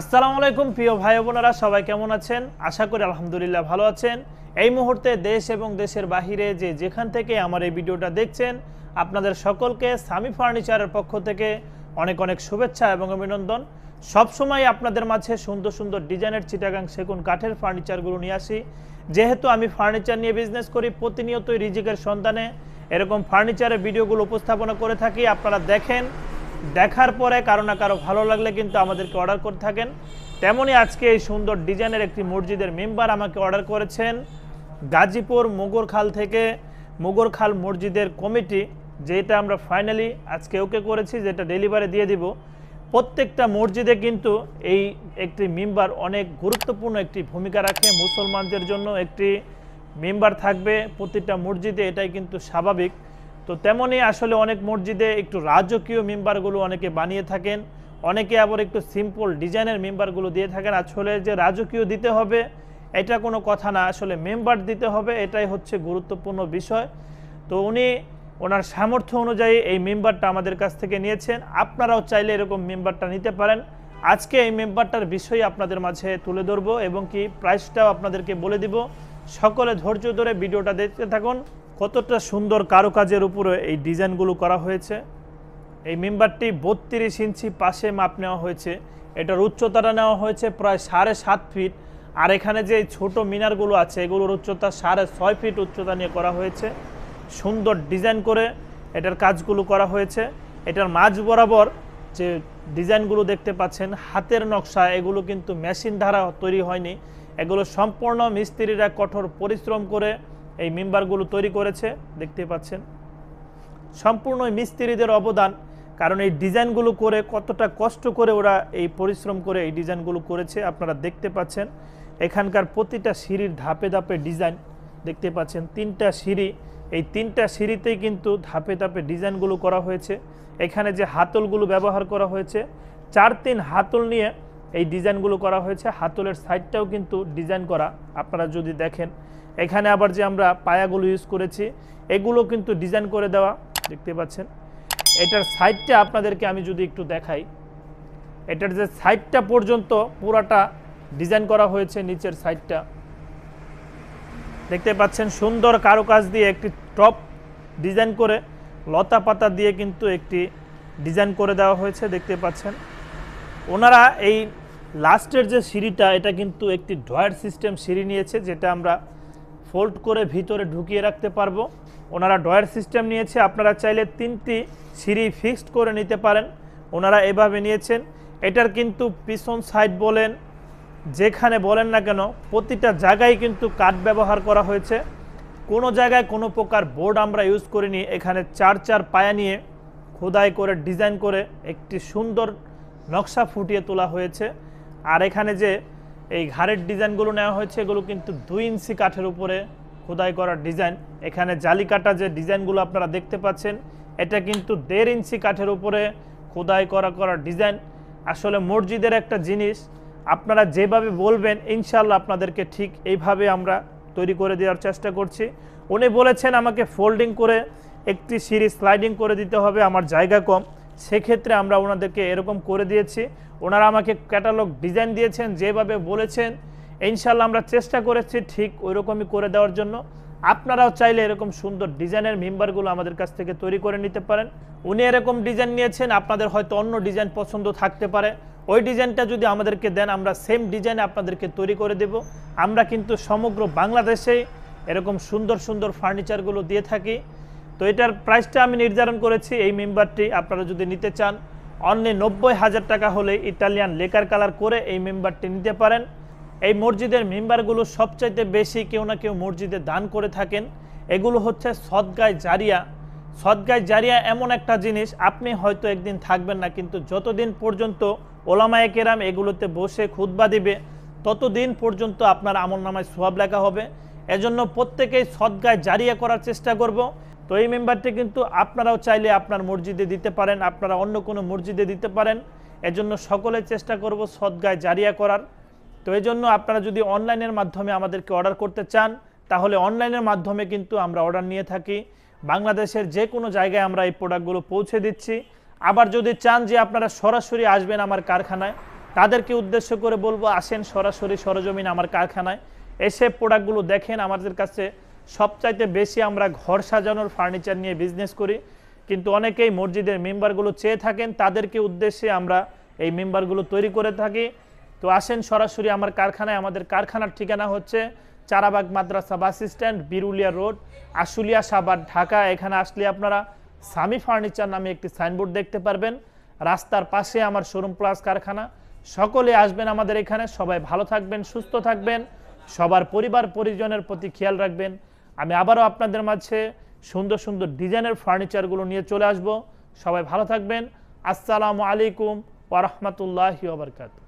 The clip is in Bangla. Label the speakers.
Speaker 1: আসসালামু আলাইকুম প্রিয় ভাই বোনেরা সবাই কেমন আছেন আশা করি আলহামদুলিল্লাহ ভালো আছেন এই মুহূর্তে দেশ এবং দেশের বাহিরে যে যেখান থেকে আমার এই ভিডিওটা দেখছেন আপনাদের সকলকে সামি ফার্নিচারের পক্ষ থেকে অনেক অনেক শুভেচ্ছা এবং অভিনন্দন সবসময় আপনাদের মাঝে সুন্দর সুন্দর ডিজাইনের চিটাগাং সেগুন কাঠের ফার্নিচারগুলো নিয়ে আসি যেহেতু আমি ফার্নিচার নিয়ে বিজনেস করি প্রতিনিয়তই রিজিকের সন্ধানে এরকম ফার্নিচারের ভিডিওগুলো উপস্থাপনা করে থাকি আপনারা দেখেন দেখার পরে কারো না কারো ভালো লাগলে কিন্তু আমাদেরকে অর্ডার করে থাকেন তেমনই আজকে এই সুন্দর ডিজাইনের একটি মসজিদের মেম্বার আমাকে অর্ডার করেছেন গাজীপুর মুগরখাল থেকে মুগরখাল মসজিদের কমিটি যেটা আমরা ফাইনালি আজকে ওকে করেছি যেটা ডেলিভারি দিয়ে দিব প্রত্যেকটা মসজিদে কিন্তু এই একটি মেম্বার অনেক গুরুত্বপূর্ণ একটি ভূমিকা রাখে মুসলমানদের জন্য একটি মেম্বার থাকবে প্রতিটা মসজিদে এটাই কিন্তু স্বাভাবিক তো তেমনই আসলে অনেক মসজিদে একটু রাজকীয় মেম্বারগুলো অনেকে বানিয়ে থাকেন অনেকে আবার একটু সিম্পল ডিজাইনের মেম্বারগুলো দিয়ে থাকেন আসলে যে রাজকীয় দিতে হবে এটা কোনো কথা না আসলে মেম্বার দিতে হবে এটাই হচ্ছে গুরুত্বপূর্ণ বিষয় তো উনি ওনার সামর্থ্য অনুযায়ী এই মেম্বারটা আমাদের কাছ থেকে নিয়েছেন আপনারাও চাইলে এরকম মেম্বারটা নিতে পারেন আজকে এই মেম্বারটার বিষয় আপনাদের মাঝে তুলে ধরবো এবং কি প্রাইসটাও আপনাদেরকে বলে দিব সকলে ধৈর্য ধরে ভিডিওটা দেখতে থাকুন কতটা সুন্দর কারুকাজের উপরে এই ডিজাইনগুলো করা হয়েছে এই মেম্বারটি বত্রিশ ইঞ্চি পাশে মাপ নেওয়া হয়েছে এটার উচ্চতাটা নেওয়া হয়েছে প্রায় সাড়ে সাত ফিট আর এখানে যে ছোট মিনারগুলো আছে এগুলোর উচ্চতা সাড়ে ছয় ফিট উচ্চতা নিয়ে করা হয়েছে সুন্দর ডিজাইন করে এটার কাজগুলো করা হয়েছে এটার মাঝ বরাবর যে ডিজাইনগুলো দেখতে পাচ্ছেন হাতের নকশা এগুলো কিন্তু মেশিন দ্বারা তৈরি হয়নি এগুলো সম্পূর্ণ মিস্ত্রিরা কঠোর পরিশ্রম করে এই মেম্বারগুলো তৈরি করেছে দেখতে পাচ্ছেন সম্পূর্ণ মিস্ত্রিদের অবদান কারণ এই ডিজাইনগুলো করে কতটা কষ্ট করে ওরা এই পরিশ্রম করে এই ডিজাইনগুলো করেছে আপনারা দেখতে পাচ্ছেন এখানকার প্রতিটা সিঁড়ির ধাপে ধাপে ডিজাইন দেখতে পাচ্ছেন তিনটা সিঁড়ি এই তিনটা সিঁড়িতেই কিন্তু ধাপে ধাপে ডিজাইনগুলো করা হয়েছে এখানে যে হাতলগুলো ব্যবহার করা হয়েছে চার তিন হাতল নিয়ে এই ডিজাইনগুলো করা হয়েছে হাতলের সাইডটাও কিন্তু ডিজাইন করা আপনারা যদি দেখেন এখানে আবার যে আমরা পায়াগুলো ইউজ করেছি এগুলো কিন্তু ডিজাইন করে দেওয়া দেখতে পাচ্ছেন এটার সাইডটা আপনাদেরকে আমি যদি একটু দেখাই এটার যে সাইডটা পর্যন্ত পুরাটা ডিজাইন করা হয়েছে নিচের সাইডটা দেখতে পাচ্ছেন সুন্দর কারুকাজ দিয়ে একটি টপ ডিজাইন করে লতা পাতা দিয়ে কিন্তু একটি ডিজাইন করে দেওয়া হয়েছে দেখতে পাচ্ছেন ওনারা এই লাস্টের যে সিঁড়িটা এটা কিন্তু একটি ড্রয়ার সিস্টেম সিঁড়ি নিয়েছে যেটা আমরা ফোল্ড করে ভিতরে ঢুকিয়ে রাখতে পারবো ওনারা ড্রয়ার সিস্টেম নিয়েছে আপনারা চাইলে তিনটি সিঁড়ি ফিক্সড করে নিতে পারেন ওনারা এভাবে নিয়েছেন এটার কিন্তু পিছন সাইড বলেন যেখানে বলেন না কেন প্রতিটা জায়গায় কিন্তু কাঠ ব্যবহার করা হয়েছে কোনো জায়গায় কোনো প্রকার বোর্ড আমরা ইউজ করিনি এখানে চার চার পায়া নিয়ে খোদাই করে ডিজাইন করে একটি সুন্দর নকশা ফুটিয়ে তোলা হয়েছে আর এখানে যে এই ঘাড়ের ডিজাইনগুলো নেওয়া হয়েছে এগুলো কিন্তু দুই ইঞ্চি কাঠের উপরে খোদাই করার ডিজাইন এখানে জালি কাটা যে ডিজাইনগুলো আপনারা দেখতে পাচ্ছেন এটা কিন্তু দেড় ইঞ্চি কাঠের উপরে খোদাই করা করা ডিজাইন আসলে মসজিদের একটা জিনিস আপনারা যেভাবে বলবেন ইনশাল্লাহ আপনাদেরকে ঠিক এইভাবে আমরা তৈরি করে দেওয়ার চেষ্টা করছি উনি বলেছেন আমাকে ফোল্ডিং করে একটি সিঁড়ি স্লাইডিং করে দিতে হবে আমার জায়গা কম সেক্ষেত্রে আমরা ওনাদেরকে এরকম করে দিয়েছি ওনারা আমাকে ক্যাটালগ ডিজাইন দিয়েছেন যেভাবে বলেছেন ইনশাল্লাহ আমরা চেষ্টা করেছি ঠিক ওই রকমই করে দেওয়ার জন্য আপনারাও চাইলে এরকম সুন্দর ডিজাইনের মেম্বারগুলো আমাদের কাছ থেকে তৈরি করে নিতে পারেন উনি এরকম ডিজাইন নিয়েছেন আপনাদের হয়তো অন্য ডিজাইন পছন্দ থাকতে পারে ওই ডিজাইনটা যদি আমাদেরকে দেন আমরা সেম ডিজাইন আপনাদেরকে তৈরি করে দেব আমরা কিন্তু সমগ্র বাংলাদেশে এরকম সুন্দর সুন্দর ফার্নিচারগুলো দিয়ে থাকি তো এটার প্রাইসটা আমি নির্ধারণ করেছি এই মেম্বারটি আপনারা যদি নিতে চান অন্য নব্বই হাজার টাকা হলে ইটালিয়ান লেকার কালার করে এই মেম্বারটি নিতে পারেন এই মসজিদের মেম্বারগুলো সবচাইতে বেশি কেউ না কেউ মসজিদে দান করে থাকেন এগুলো হচ্ছে সদগায় জারিয়া সদগায় জারিয়া এমন একটা জিনিস আপনি হয়তো একদিন থাকবেন না কিন্তু যতদিন পর্যন্ত ওলামায় কেরাম এগুলোতে বসে খুদবা দিবে ততদিন পর্যন্ত আপনার আমল নামায় সোয়াব লেখা হবে এজন্য প্রত্যেকেই সদগায় জারিয়া করার চেষ্টা করব তো এই মেম্বারটি কিন্তু আপনারাও চাইলে আপনার মসজিদে দিতে পারেন আপনারা অন্য কোনো মসজিদে দিতে পারেন এজন্য সকলে চেষ্টা করব সদ্গায় জারিয়া করার তো এই জন্য আপনারা যদি অনলাইনের মাধ্যমে আমাদেরকে অর্ডার করতে চান তাহলে অনলাইনের মাধ্যমে কিন্তু আমরা অর্ডার নিয়ে থাকি বাংলাদেশের যে কোনো জায়গায় আমরা এই প্রোডাক্টগুলো পৌঁছে দিচ্ছি আবার যদি চান যে আপনারা সরাসরি আসবেন আমার কারখানায় তাদেরকে উদ্দেশ্য করে বলবো আসেন সরাসরি সরজমিন আমার কারখানায় এসে প্রোডাক্টগুলো দেখেন আমাদের কাছে সবচাইতে বেশি আমরা ঘর সাজানোর ফার্নিচার নিয়ে বিজনেস করি কিন্তু অনেকেই মসজিদের মেম্বারগুলো চেয়ে থাকেন তাদেরকে উদ্দেশ্যে আমরা এই মেম্বারগুলো তৈরি করে থাকি তো আসেন সরাসরি আমার কারখানায় আমাদের কারখানার ঠিকানা হচ্ছে চারাবাগ মাদ্রাসা bus stand Birulia road Ashulia Savar Dhaka এখানে আসলে আপনারা সামি ফার্নিচার নামে একটি সাইনবোর্ড দেখতে পারবেন রাস্তার পাশে আমার শোরুম প্লাস কারখানা সকলে আসবেন আমাদের এখানে সবাই ভালো থাকবেন সুস্থ থাকবেন সবার পরিবার পরিজনের প্রতি খেয়াল রাখবেন আমি আবারও আপনাদের মাঝে সুন্দর সুন্দর ডিজাইনের ফার্নিচারগুলো নিয়ে চলে আসব সবাই ভালো থাকবেন আসসালামু আলাইকুম ওরহমতুল্লাহ ওবরকাত